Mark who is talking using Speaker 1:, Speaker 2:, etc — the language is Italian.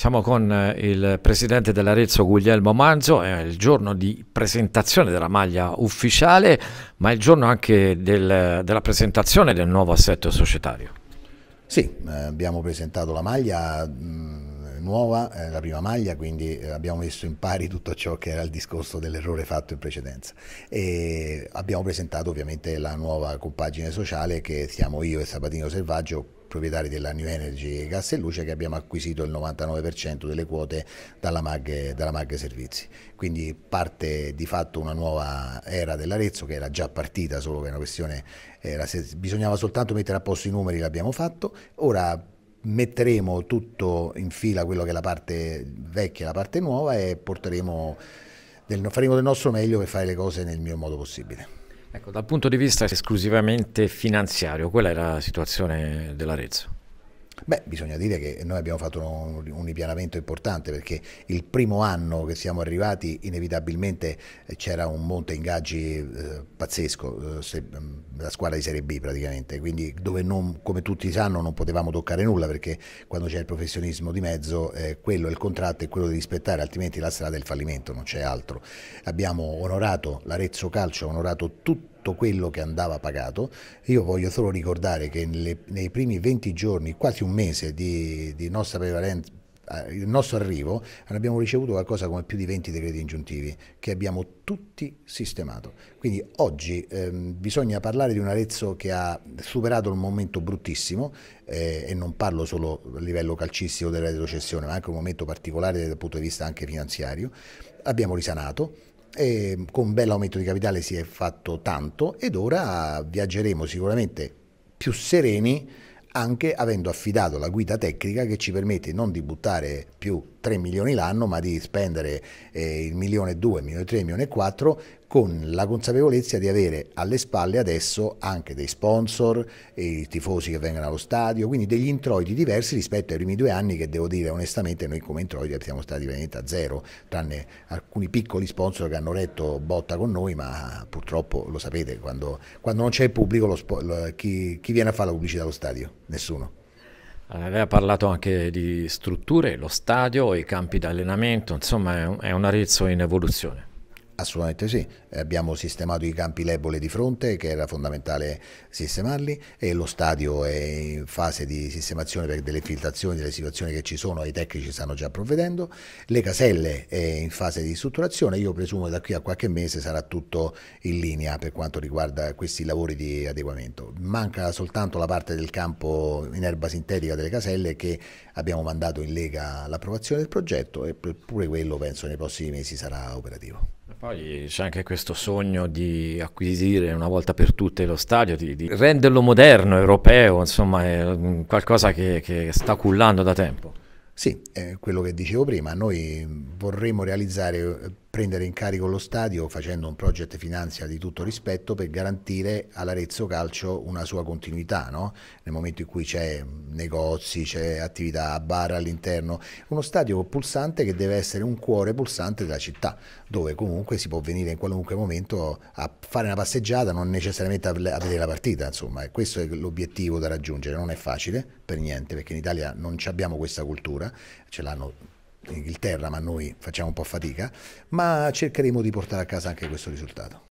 Speaker 1: Siamo con eh, il presidente dell'Arezzo Guglielmo Manzo, è il giorno di presentazione della maglia ufficiale, ma è il giorno anche del, della presentazione del nuovo assetto societario.
Speaker 2: Sì, eh, abbiamo presentato la maglia mm, nuova, la prima maglia, quindi eh, abbiamo messo in pari tutto ciò che era il discorso dell'errore fatto in precedenza. E abbiamo presentato ovviamente la nuova compagine sociale che siamo io e Sabatino Selvaggio proprietari della New Energy Gas e Luce che abbiamo acquisito il 99% delle quote dalla MAG, dalla MAG Servizi. Quindi parte di fatto una nuova era dell'Arezzo che era già partita, solo che è una questione, era, se, bisognava soltanto mettere a posto i numeri, l'abbiamo fatto, ora metteremo tutto in fila quello che è la parte vecchia e la parte nuova e porteremo del, faremo del nostro meglio per fare le cose nel mio modo possibile.
Speaker 1: Ecco, dal punto di vista esclusivamente finanziario, qual è la situazione dell'Arezzo?
Speaker 2: Beh, bisogna dire che noi abbiamo fatto un, un ripianamento importante perché il primo anno che siamo arrivati inevitabilmente eh, c'era un monte ingaggi eh, pazzesco, eh, se, mm, la squadra di Serie B praticamente, quindi dove non, come tutti sanno non potevamo toccare nulla perché quando c'è il professionismo di mezzo eh, quello è il contratto e quello di rispettare, altrimenti la strada è il fallimento, non c'è altro. Abbiamo onorato, l'Arezzo Calcio ha onorato tutti tutto quello che andava pagato. Io voglio solo ricordare che nelle, nei primi 20 giorni, quasi un mese di, di nostra prevalenza, eh, il nostro arrivo abbiamo ricevuto qualcosa come più di 20 decreti ingiuntivi che abbiamo tutti sistemato. Quindi oggi ehm, bisogna parlare di un Arezzo che ha superato un momento bruttissimo eh, e non parlo solo a livello calcistico della retrocessione ma anche un momento particolare dal punto di vista anche finanziario. Abbiamo risanato, e con bel aumento di capitale si è fatto tanto ed ora viaggeremo sicuramente più sereni anche avendo affidato la guida tecnica che ci permette non di buttare più 3 milioni l'anno, ma di spendere eh, il milione e 2, milione e 3, milione e 4 con la consapevolezza di avere alle spalle adesso anche dei sponsor, eh, i tifosi che vengono allo stadio, quindi degli introiti diversi rispetto ai primi due anni che devo dire onestamente noi come introiti siamo stati veramente a zero, tranne alcuni piccoli sponsor che hanno retto botta con noi, ma purtroppo lo sapete, quando, quando non c'è il pubblico lo, lo, chi, chi viene a fare la pubblicità allo stadio? Nessuno
Speaker 1: lei ha parlato anche di strutture,
Speaker 2: lo stadio, i campi di allenamento, insomma è un Arezzo in evoluzione. Assolutamente sì, eh, abbiamo sistemato i campi Lebole di fronte che era fondamentale sistemarli e lo stadio è in fase di sistemazione per delle filtrazioni, delle situazioni che ci sono, i tecnici stanno già provvedendo, le caselle è in fase di strutturazione, io presumo che da qui a qualche mese sarà tutto in linea per quanto riguarda questi lavori di adeguamento. Manca soltanto la parte del campo in erba sintetica delle caselle che abbiamo mandato in Lega l'approvazione del progetto e pure quello penso nei prossimi mesi sarà operativo.
Speaker 1: Poi c'è anche questo sogno di acquisire una volta per tutte lo stadio, di, di renderlo moderno, europeo, insomma è qualcosa che, che sta cullando da tempo.
Speaker 2: Sì, è quello che dicevo prima, noi vorremmo realizzare prendere in carico lo stadio facendo un project finanzia di tutto rispetto per garantire all'Arezzo Calcio una sua continuità, no? nel momento in cui c'è negozi, c'è attività, bar all'interno, uno stadio pulsante che deve essere un cuore pulsante della città, dove comunque si può venire in qualunque momento a fare una passeggiata, non necessariamente a vedere la partita, insomma, e questo è l'obiettivo da raggiungere, non è facile per niente, perché in Italia non abbiamo questa cultura, ce l'hanno Inghilterra, ma noi facciamo un po' fatica, ma cercheremo di portare a casa anche questo risultato.